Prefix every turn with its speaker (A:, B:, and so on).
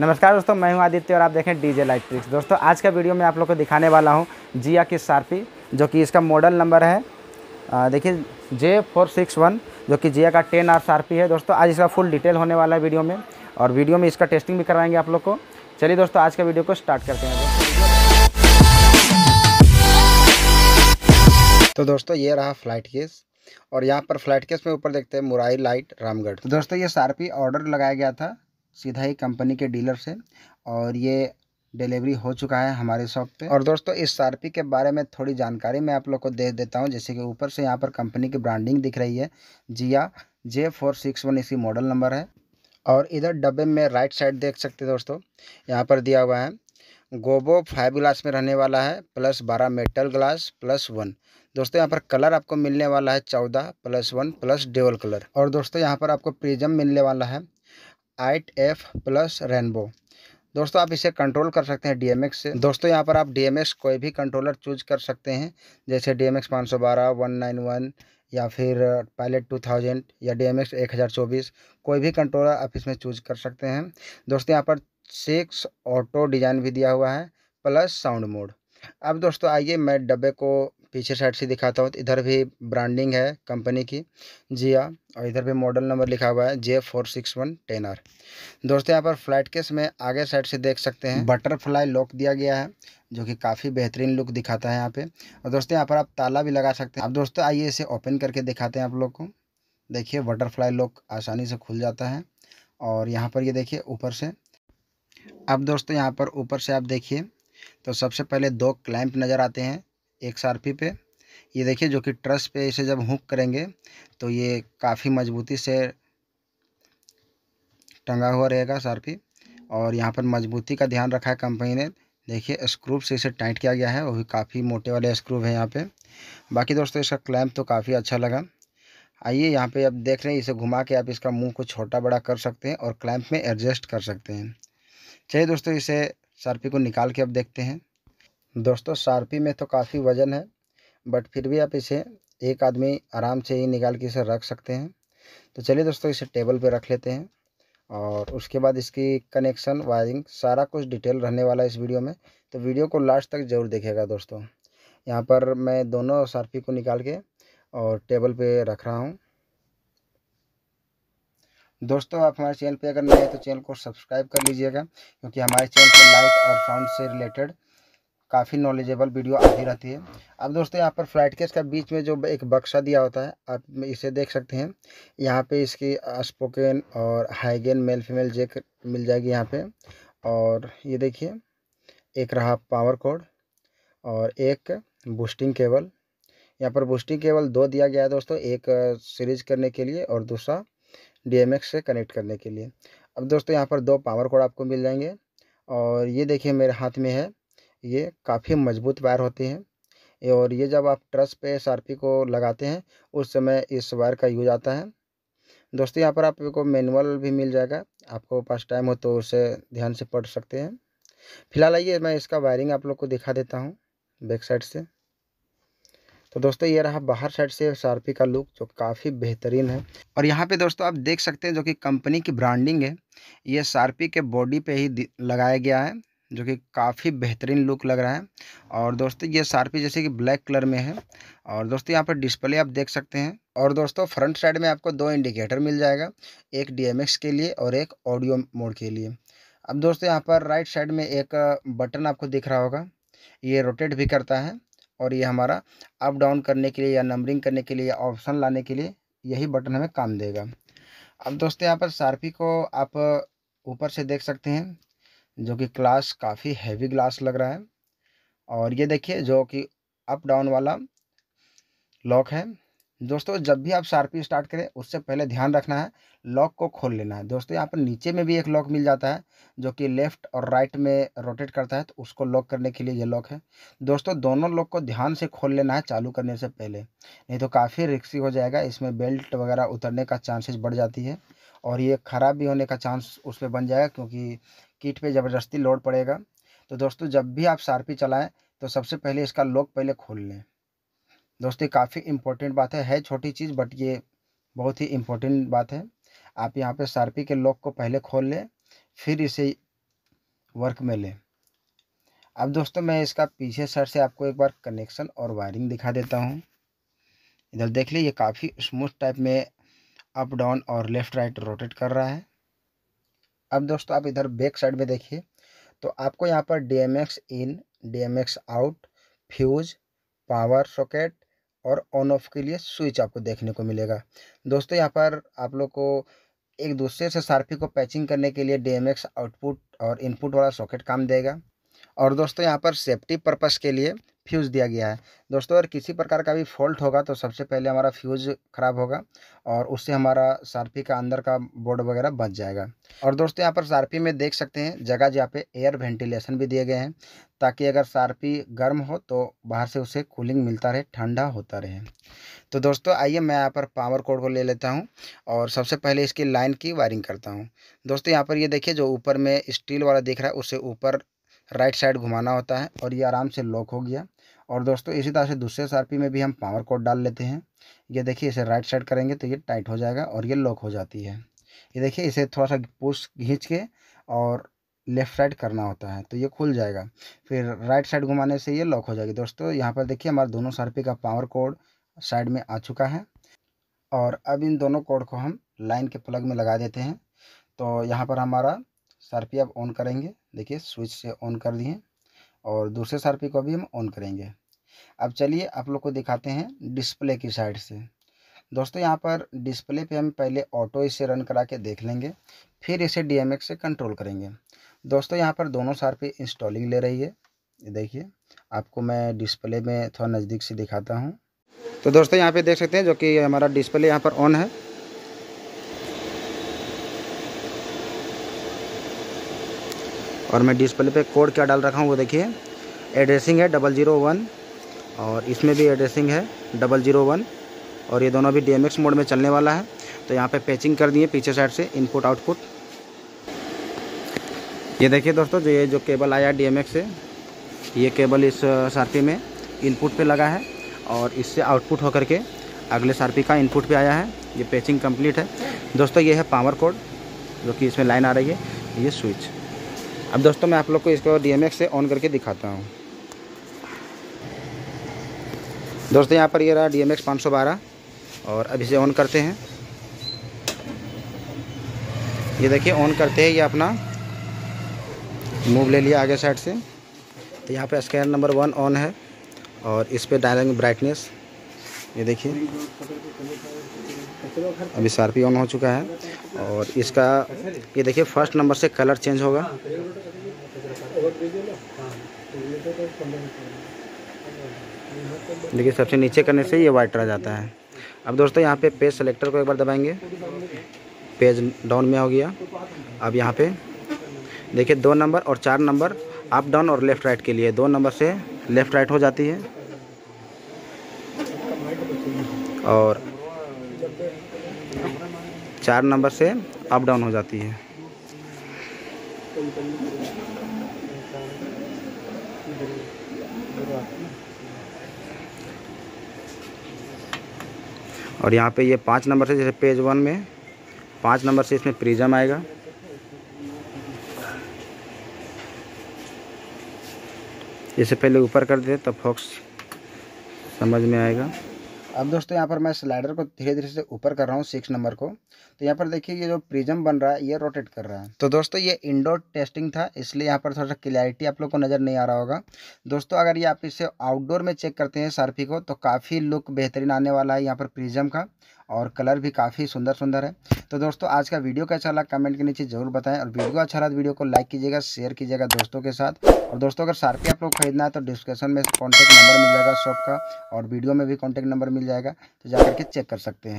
A: नमस्कार दोस्तों मैं हूं आदित्य और आप देखें डीजे लाइट ट्रिक्स दोस्तों आज का वीडियो मैं आप लोग को दिखाने वाला हूं जिया की सारपी जो कि इसका मॉडल नंबर है देखिए जे फोर सिक्स वन जो कि जिया का टेन आर सारपी है दोस्तों आज इसका फुल डिटेल होने वाला है वीडियो में और वीडियो में इसका टेस्टिंग भी करवाएंगे आप लोग को चलिए दोस्तों आज का वीडियो को स्टार्ट करते हैं तो दोस्तों ये रहा फ्लाइट केस और यहाँ पर फ्लाइट केस में ऊपर देखते हैं मुराई लाइट रामगढ़ तो दोस्तों ये सारपी ऑर्डर लगाया गया था सीधा ही कंपनी के डीलर से और ये डिलीवरी हो चुका है हमारे शॉप पे और दोस्तों इस शार्पी के बारे में थोड़ी जानकारी मैं आप लोग को दे देता हूँ जैसे कि ऊपर से यहाँ पर कंपनी की ब्रांडिंग दिख रही है जिया जे फोर सिक्स वन इसी मॉडल नंबर है और इधर डब्बे में राइट साइड देख सकते दोस्तों यहाँ पर दिया हुआ है गोबो फाइव ग्लास में रहने वाला है प्लस बारह मेटल ग्लास प्लस वन दोस्तों यहाँ पर कलर आपको मिलने वाला है चौदह प्लस वन प्लस डेवल कलर और दोस्तों यहाँ पर आपको प्रिजम मिलने वाला है आइट एफ प्लस रेनबो दोस्तों आप इसे कंट्रोल कर सकते हैं डीएमएक्स से दोस्तों यहाँ पर आप डीएमएक्स कोई भी कंट्रोलर चूज कर सकते हैं जैसे डीएमएक्स 512, 191 या फिर पायलट 2000 या डीएमएक्स 1024 कोई भी कंट्रोलर आप इसमें चूज कर सकते हैं दोस्तों यहाँ पर सिक्स ऑटो डिज़ाइन भी दिया हुआ है प्लस साउंड मोड अब दोस्तों आइए मैं डब्बे को पीछे साइड से दिखाता हूँ तो इधर भी ब्रांडिंग है कंपनी की जिया और इधर भी मॉडल नंबर लिखा हुआ है J four six one ten R दोस्तों यहाँ पर फ्लैट केस में आगे साइड से देख सकते हैं बटरफ्लाई लॉक दिया गया है जो कि काफ़ी बेहतरीन लुक दिखाता है यहाँ पे और दोस्तों यहाँ पर आप ताला भी लगा सकते हैं अब दोस्तों आइए इसे ओपन करके दिखाते हैं आप लोग को देखिए बटरफ्लाई लॉक आसानी से खुल जाता है और यहाँ पर ये देखिए ऊपर से अब दोस्तों यहाँ पर ऊपर से आप देखिए तो सबसे पहले दो क्लैंप नज़र आते हैं एक सारफी पे ये देखिए जो कि ट्रस पे इसे जब हुक करेंगे तो ये काफ़ी मजबूती से टंगा हुआ रहेगा एस और यहाँ पर मजबूती का ध्यान रखा है कंपनी ने देखिए स्क्रूब से इसे टाइट किया गया है वो भी काफ़ी मोटे वाले स्क्रूब है यहाँ पे बाकी दोस्तों इसका क्लैम्प तो काफ़ी अच्छा लगा आइए यहाँ पे आप देख रहे हैं इसे घुमा के आप इसका मुंह को छोटा बड़ा कर सकते हैं और क्लैम्प में एडजस्ट कर सकते हैं चलिए दोस्तों इसे सारपी को निकाल के अब देखते हैं दोस्तों शार्पी में तो काफ़ी वज़न है बट फिर भी आप इसे एक आदमी आराम से ही निकाल के इसे रख सकते हैं तो चलिए दोस्तों इसे टेबल पे रख लेते हैं और उसके बाद इसकी कनेक्शन वायरिंग सारा कुछ डिटेल रहने वाला है इस वीडियो में तो वीडियो को लास्ट तक ज़रूर देखेगा दोस्तों यहाँ पर मैं दोनों शार्पी को निकाल के और टेबल पर रख रहा हूँ दोस्तों आप हमारे चैनल पे अगर नए हैं तो चैनल को सब्सक्राइब कर लीजिएगा क्योंकि हमारे चैनल पर लाइट और साउंड से रिलेटेड काफ़ी नॉलेजेबल वीडियो आती रहती है अब दोस्तों यहाँ पर फ्लाइट केस का बीच में जो एक बक्सा दिया होता है आप इसे देख सकते हैं यहाँ पे इसकी स्पोकन और हाइगेन मेल फीमेल जेक मिल जाएगी यहाँ पे और ये देखिए एक रहा पावर कोड और एक बूस्टिंग केबल यहाँ पर बूस्टिंग केबल दो दिया गया है दोस्तों एक सीरीज करने के लिए और दूसरा डी से कनेक्ट करने के लिए अब दोस्तों यहाँ पर दो पावर कोड आपको मिल जाएंगे और ये देखिए मेरे हाथ में है ये काफ़ी मजबूत वायर होती है और ये जब आप ट्रस पे एस को लगाते हैं उस समय इस वायर का यूज आता है दोस्तों यहाँ पर आपको मैनुअल भी मिल जाएगा आपको पास टाइम हो तो उसे ध्यान से पढ़ सकते हैं फिलहाल आइए मैं इसका वायरिंग आप लोग को दिखा देता हूँ बैक साइड से तो दोस्तों ये रहा बाहर साइड से एस का लुक जो काफ़ी बेहतरीन है और यहाँ पे दोस्तों आप देख सकते हैं जो कि कंपनी की ब्रांडिंग है ये एस के बॉडी पे ही लगाया गया है जो कि काफ़ी बेहतरीन लुक लग रहा है और दोस्तों ये सारपी जैसे कि ब्लैक कलर में है और दोस्तों यहाँ पर डिस्प्ले आप देख सकते हैं और दोस्तों फ्रंट साइड में आपको दो इंडिकेटर मिल जाएगा एक डी के लिए और एक ऑडियो मोड के लिए अब दोस्तों यहाँ पर राइट साइड में एक बटन आपको दिख रहा होगा ये रोटेट भी करता है और ये हमारा अप डाउन करने के लिए या नंबरिंग करने के लिए या ऑप्शन लाने के लिए यही बटन हमें काम देगा अब दोस्तों यहाँ पर सार्फी को आप ऊपर से देख सकते हैं जो कि ग्लास काफ़ी हैवी ग्लास लग रहा है और ये देखिए जो कि अप डाउन वाला लॉक है दोस्तों जब भी आप शार्पी स्टार्ट करें उससे पहले ध्यान रखना है लॉक को खोल लेना है दोस्तों यहाँ पर नीचे में भी एक लॉक मिल जाता है जो कि लेफ्ट और राइट में रोटेट करता है तो उसको लॉक करने के लिए ये लॉक है दोस्तों दोनों लॉक को ध्यान से खोल लेना है चालू करने से पहले नहीं तो काफ़ी रिक्सी हो जाएगा इसमें बेल्ट वगैरह उतरने का चांसेस बढ़ जाती है और ये ख़राब भी होने का चांस उसमें बन जाएगा क्योंकि किट पे ज़बरदस्ती लोड पड़ेगा तो दोस्तों जब भी आप सारपी चलाएं तो सबसे पहले इसका लॉक पहले खोल लें दोस्तों काफ़ी इम्पोर्टेंट बात है है छोटी चीज़ बट ये बहुत ही इम्पोर्टेंट बात है आप यहाँ पे सारपी के लॉक को पहले खोल लें फिर इसे वर्क में लें अब दोस्तों मैं इसका पीछे सर से आपको एक बार कनेक्शन और वायरिंग दिखा देता हूँ इधर देख लीजिए काफ़ी स्मूथ टाइप में अप डाउन और लेफ़्ट राइट रोटेट कर रहा है अब दोस्तों आप इधर बैक साइड में देखिए तो आपको यहाँ पर D M X in D M X out fuse power socket और ऑन ऑफ के लिए स्विच आपको देखने को मिलेगा दोस्तों यहाँ पर आप लोग को एक दूसरे से सार्फी को पैचिंग करने के लिए डी एम एक्स आउटपुट और इनपुट वाला सॉकेट काम देगा और दोस्तों यहाँ पर सेफ्टी पर्पज के लिए फ्यूज़ दिया गया है दोस्तों अगर किसी प्रकार का भी फॉल्ट होगा तो सबसे पहले हमारा फ्यूज़ ख़राब होगा और उससे हमारा सार्फी का अंदर का बोर्ड वगैरह बच जाएगा और दोस्तों यहाँ पर सार्फी में देख सकते हैं जगह जहाँ पे एयर वेंटिलेशन भी दिए गए हैं ताकि अगर सार्फी गर्म हो तो बाहर से उसे कूलिंग मिलता रहे ठंडा होता रहे तो दोस्तों आइए मैं यहाँ पर पावर कोड को ले लेता हूँ और सबसे पहले इसकी लाइन की वायरिंग करता हूँ दोस्तों यहाँ पर ये देखिए जो ऊपर में स्टील वाला दिख रहा है उसे ऊपर राइट साइड घुमाना होता है और ये आराम से लॉक हो गया और दोस्तों इसी तरह से दूसरे एस में भी हम पावर कोड डाल लेते हैं ये देखिए इसे राइट साइड करेंगे तो ये टाइट हो जाएगा और ये लॉक हो जाती है ये देखिए इसे थोड़ा सा पुश खींच के और लेफ़्ट साइड करना होता है तो ये खुल जाएगा फिर राइट साइड घुमाने से ये लॉक हो जाएगी दोस्तों यहाँ पर देखिए हमारे दोनों एस का पावर कोड साइड में आ चुका है और अब इन दोनों कोड को हम लाइन के प्लग में लगा देते हैं तो यहाँ पर हमारा सारपी अब ऑन करेंगे देखिए स्विच से ऑन कर दिए और दूसरे सारपी को भी हम ऑन करेंगे अब चलिए आप लोग को दिखाते हैं डिस्प्ले की साइड से दोस्तों यहाँ पर डिस्प्ले पे हम पहले ऑटो इसे रन करा के देख लेंगे फिर इसे डी से कंट्रोल करेंगे दोस्तों यहाँ पर दोनों सार पे इंस्टॉलिंग ले रही है देखिए आपको मैं डिस्प्ले में थोड़ा नज़दीक से दिखाता हूँ तो दोस्तों यहाँ पे देख सकते हैं जो कि हमारा डिस्प्ले यहाँ पर ऑन है और मैं डिस्प्ले पे कोड क्या डाल रखा हूँ वो देखिए एड्रेसिंग है डबल ज़ीरो वन और इसमें भी एड्रेसिंग है डबल ज़ीरो वन और ये दोनों भी डी मोड में चलने वाला है तो यहाँ पे पैचिंग कर दिए पीछे साइड से इनपुट आउटपुट ये देखिए दोस्तों जो ये जो केबल आया डी से ये केबल इस सारपी में इनपुट पे लगा है और इससे आउटपुट होकर के अगले सारपी का इनपुट पे आया है ये पैचिंग कम्प्लीट है दोस्तों ये है पावर कोड जो कि इसमें लाइन आ रही है ये स्विच अब दोस्तों मैं आप लोग को इसको डी से ऑन करके दिखाता हूँ दोस्तों यहाँ पर ये रहा डी एम एक्स पाँच सौ बारह और अब इसे ऑन करते हैं ये देखिए ऑन करते हैं ये अपना मूव ले लिया आगे साइड से तो यहाँ पर स्कैनर नंबर वन ऑन है और इस पर डालेंगे ब्राइटनेस ये देखिए अभी शार्पी ऑन हो चुका है और इसका ये देखिए फर्स्ट नंबर से कलर चेंज होगा देखिए सबसे नीचे करने से ये वाइट रह जाता है अब दोस्तों यहाँ पे पेज सेलेक्टर को एक बार दबाएंगे पेज डाउन में हो गया अब यहाँ पे देखिए दो नंबर और चार नंबर अप डाउन और लेफ़्ट राइट के लिए दो नंबर से लेफ़्ट राइट हो जाती है और चार नंबर से अप डाउन हो जाती है और यहाँ पे ये पाँच नंबर से जैसे पेज वन में पाँच नंबर से इसमें प्रिज्म आएगा इससे पहले ऊपर कर दे तो फॉक्स समझ में आएगा अब दोस्तों यहाँ पर मैं स्लाइडर को धीरे धीरे से ऊपर कर रहा हूँ सिक्स नंबर को तो यहाँ पर देखिए ये जो प्रिज्म बन रहा है ये रोटेट कर रहा है तो दोस्तों ये इंडोर टेस्टिंग था इसलिए यहाँ पर थोड़ा सा क्लियरिटी आप लोग को नज़र नहीं आ रहा होगा दोस्तों अगर ये आप इसे आउटडोर में चेक करते हैं सर्फी को तो काफ़ी लुक बेहतरीन आने वाला है यहाँ पर प्रिजम का और कलर भी काफ़ी सुंदर सुंदर है तो दोस्तों आज का वीडियो कैसा लगा कमेंट के नीचे जरूर बताएं और वीडियो अच्छा लगा तो वीडियो को लाइक कीजिएगा शेयर कीजिएगा दोस्तों के साथ और दोस्तों अगर शार्पी आप लोग खरीदना है तो डिस्क्रिप्शन में कॉन्टैक्ट नंबर मिल जाएगा शॉप का और वीडियो में भी कॉन्टैक्ट नंबर मिल जाएगा तो जा के चेक कर सकते हैं